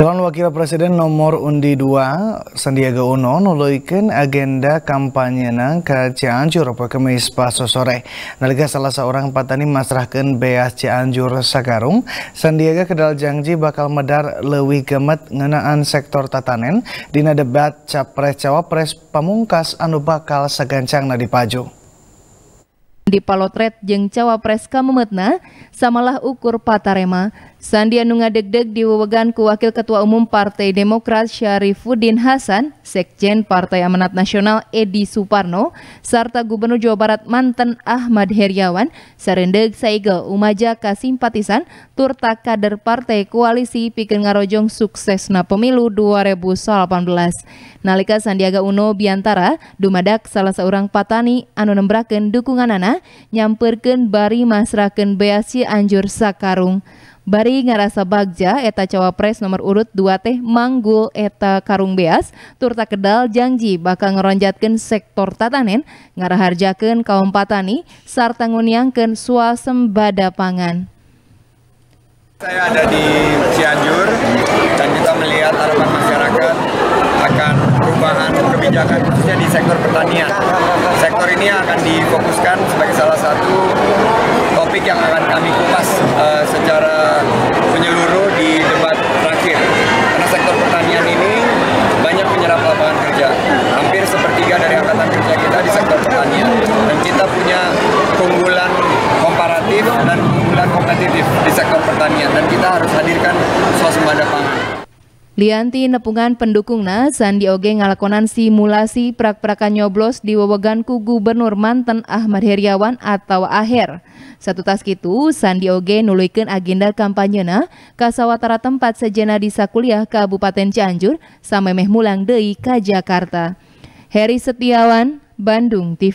Calon Wakil Presiden nomor undi 2 Sandiaga Uno nuluikin agenda kampanye na ke Cianjur pada Kamis paso sore. Nalika salah seorang patani masrahkan beas Cianjur sakarung, Sandiaga kedal janji bakal medar lewi gemet ngenaan sektor tatanen dina debat capres-cawapres pamungkas anu bakal segancang na dipaju. Di palotret jeng cawapres kamemetna, samalah ukur patarema Sandi anu ngadeg-deg diwewegan ku Wakil Ketua Umum Partai Demokrat Syarifuddin Hasan, Sekjen Partai Amanat Nasional Edi Suparno, serta Gubernur Jawa Barat mantan Ahmad Heriawan, serendeg Saigel umaja kasimpatisan turta kader partai koalisi Pikir ngarojong suksesna pemilu 2018. Nalika Sandiaga Uno biantara dumadak salah seorang patani anu dukungan anak, nyamperken bari masraken beasi anjur sakarung. Bari ngarasa bagja eta cawapres nomor urut 2 teh manggul eta karung beas turta kedal janji bakal ngeronjatkan sektor tatanen ngaraharjakan kaum patani sarta nguniangkan swasembada pangan. Saya ada di Cianjur dan kita melihat harapan masyarakat akan perubahan kebijakan khususnya di sektor pertanian. Sektor ini akan difokuskan sebagai salah satu menghadirkan swasembada pangan. Lianti nepungan pendukungna Sandi Oge ngalakonan simulasi prak-prakan nyoblos di weweganku Gubernur Manten Ahmad Heriawan atau Aher. Satu tas itu Sandi Oge nuluikan agenda kampanyena ka sawatara tempat sejena di Sakuliah Kabupaten Cianjur meh mulang dei ke Jakarta. Heri Setiawan, Bandung TV.